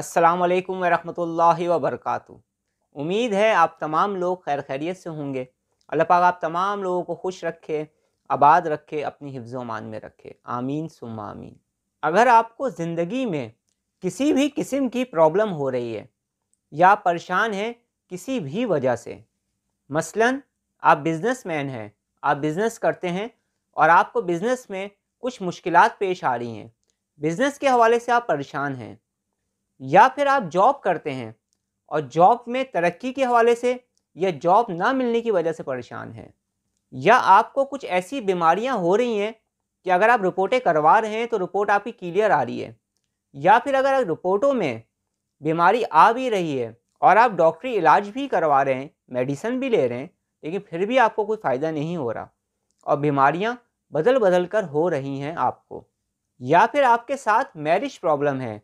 अस्सलाम वरहि रहमतुल्लाहि व उम्मीद है आप तमाम लोग खैर खैरियत से होंगे अल्लाह पाक आप तमाम लोगों को खुश रखे आबाद रखे अपनी हिफ्ज़ मान में रखे आमीन सुम आमीन अगर आपको ज़िंदगी में किसी भी किस्म की प्रॉब्लम हो रही है या परेशान हैं किसी भी वजह से मसलन आप मैन हैं आप बिज़नेस करते हैं और आपको बिज़नेस में कुछ मुश्किल पेश आ रही हैं बिज़नेस के हवाले से आप परेशान हैं या फिर आप जॉब करते हैं और जॉब में तरक्की के हवाले से या जॉब ना मिलने की वजह से परेशान हैं या आपको कुछ ऐसी बीमारियां हो रही हैं कि अगर आप रिपोर्टें करवा रहे हैं तो रिपोर्ट आपकी क्लियर आ रही है या फिर अगर रिपोर्टों में बीमारी आ भी रही है और आप डॉक्टरी इलाज भी करवा रहे हैं मेडिसिन भी ले रहे हैं लेकिन फिर भी आपको कोई फ़ायदा नहीं हो रहा और बीमारियाँ बदल बदल कर हो रही हैं आपको या फिर आपके साथ मैरिज प्रॉब्लम है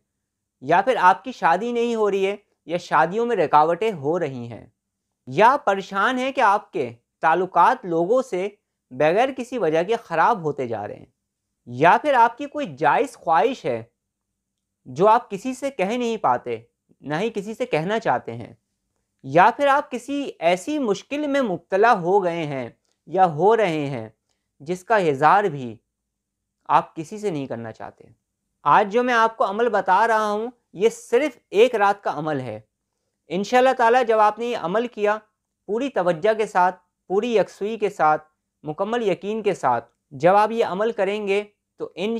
या फिर आपकी शादी नहीं हो रही है या शादियों में रुकावटें हो रही हैं या परेशान है कि आपके ताल्लुकात लोगों से बगैर किसी वजह के ख़राब होते जा रहे हैं या फिर आपकी कोई जायज़ ख्वाहिश है जो आप किसी से कह नहीं पाते ना ही किसी से कहना चाहते हैं या फिर आप किसी ऐसी मुश्किल में मुबतला हो गए हैं या हो रहे हैं जिसका इजहार भी आप किसी से नहीं करना चाहते आज जो मैं आपको अमल बता रहा हूँ ये सिर्फ एक रात का अमल है इन ताला जब आपने ये अमल किया पूरी तवज्जा के साथ पूरी यकसुई के साथ मुकम्मल यकीन के साथ जब आप ये अमल करेंगे तो इन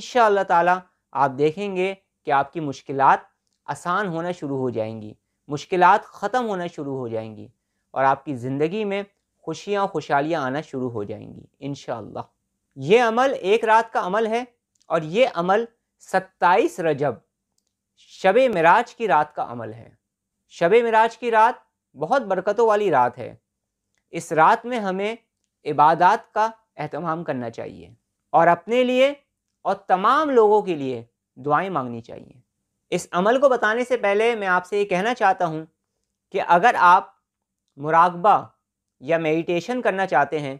ताला आप देखेंगे कि आपकी मुश्किल आसान होना शुरू हो जाएंगी मुश्किल ख़त्म होना शुरू हो जाएंगी और आपकी ज़िंदगी में खुशियाँ खुशहालियाँ आना शुरू हो जाएंगी इन ये अमल एक रात का अमल है और ये अमल सत्ताईस रजब शब मराज की रात का अमल है शब मराज की रात बहुत बरकतों वाली रात है इस रात में हमें इबादत का अहतमाम करना चाहिए और अपने लिए और तमाम लोगों के लिए दुआएं मांगनी चाहिए इस अमल को बताने से पहले मैं आपसे ये कहना चाहता हूँ कि अगर आप मुराकबा या मेडिटेशन करना चाहते हैं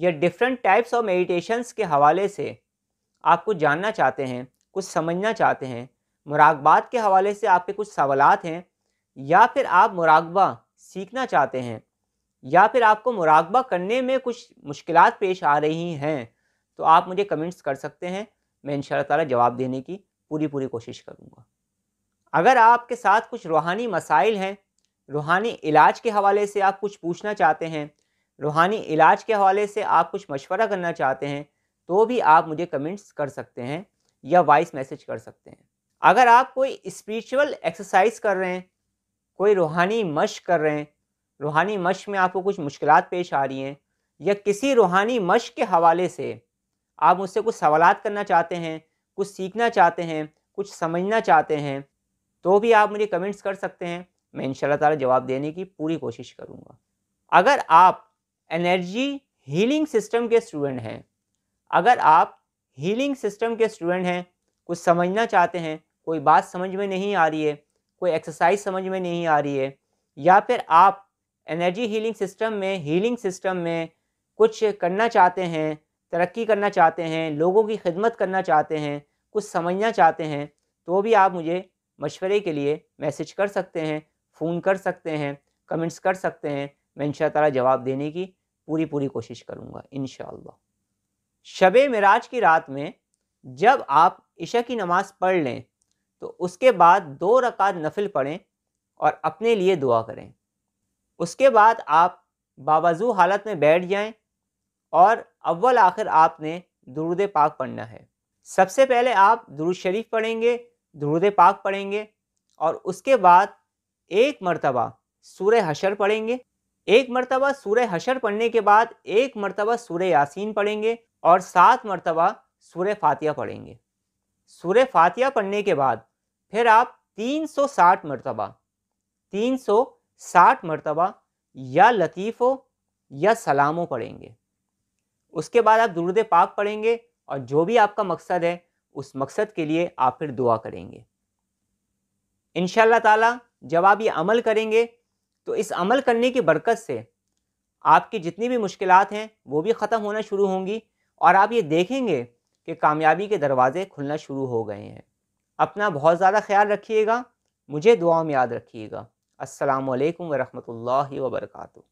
या डिफरेंट टाइप्स ऑफ मेडिटेशंस के हवाले से आपको जानना चाहते हैं कुछ समझना चाहते हैं मुराकबात के हवाले से आपके कुछ सवाल हैं या फिर आप मुराकबा सीखना चाहते हैं या फिर आपको मुराकबा करने में कुछ मुश्किल पेश आ रही हैं तो आप मुझे कमेंट्स कर सकते हैं मैं इन ताला जवाब देने की पूरी पूरी कोशिश करूँगा अगर आपके साथ कुछ रूहानी मसाइल हैं रूहानी इलाज के हवाले से आप कुछ पूछना चाहते हैं रूहानी इलाज के हवाले से आप कुछ मशवरा करना चाहते हैं तो भी आप मुझे कमेंट्स कर सकते हैं या वॉइस मैसेज कर सकते हैं अगर आप कोई स्पिरिचुअल एक्सरसाइज कर रहे हैं कोई रूहानी मश कर रहे हैं रूहानी मश में आपको कुछ मुश्किल पेश आ रही हैं या किसी रूहानी मश के हवाले से आप मुझसे कुछ सवाल करना चाहते हैं कुछ सीखना चाहते हैं कुछ समझना चाहते हैं तो भी आप मुझे कमेंट्स कर सकते हैं मैं इन शाह जवाब देने की पूरी कोशिश करूँगा अगर आप एनर्जी हीलिंग सिस्टम के स्टूडेंट हैं अगर आप हीलिंग सिस्टम के स्टूडेंट हैं कुछ समझना चाहते हैं कोई बात समझ में नहीं आ रही है कोई एक्सरसाइज समझ में नहीं आ रही है या फिर आप एनर्जी हीलिंग सिस्टम में हीलिंग सिस्टम में कुछ करना चाहते हैं तरक्की करना चाहते हैं लोगों की खिदमत करना चाहते हैं कुछ समझना चाहते हैं तो भी आप मुझे मशवरे के लिए मैसेज कर सकते हैं फ़ोन कर सकते हैं कमेंट्स कर सकते हैं मैं इन जवाब देने की पूरी पूरी कोशिश करूँगा इन शब मराज की रात में जब आप इशा की नमाज़ पढ़ लें तो उसके बाद दो रकात नफिल पढ़ें और अपने लिए दुआ करें उसके बाद आप बावजू हालत में बैठ जाएं और अव्वल आखिर आपने दुरुद पाक पढ़ना है सबसे पहले आप दुरुद शरीफ पढ़ेंगे दुरुद पाक पढ़ेंगे और उसके बाद एक मरतबा सूर हशर पढ़ेंगे एक मरतबा सूर्य हशर पढ़ने के बाद एक मरतबा सूर्य यासीन पढ़ेंगे और सात मरतबा सूर्य फातिया पढ़ेंगे सूर्य फातिया पढ़ने के बाद फिर आप 360 मरतबा 360 मरतबा या लतीफ़ो या सलामों पढ़ेंगे उसके बाद आप दुरुद पाक पढ़ेंगे और जो भी आपका मकसद है उस मकसद के लिए आप फिर दुआ करेंगे इन ताला जब आप ये अमल करेंगे तो इस अमल करने की बरकत से आपकी जितनी भी मुश्किल हैं वो भी ख़त्म होना शुरू होंगी और आप ये देखेंगे कि कामयाबी के दरवाज़े खुलना शुरू हो गए हैं अपना बहुत ज़्यादा ख्याल रखिएगा मुझे दुआ में याद रखिएगा असलकम वरहमल वर्का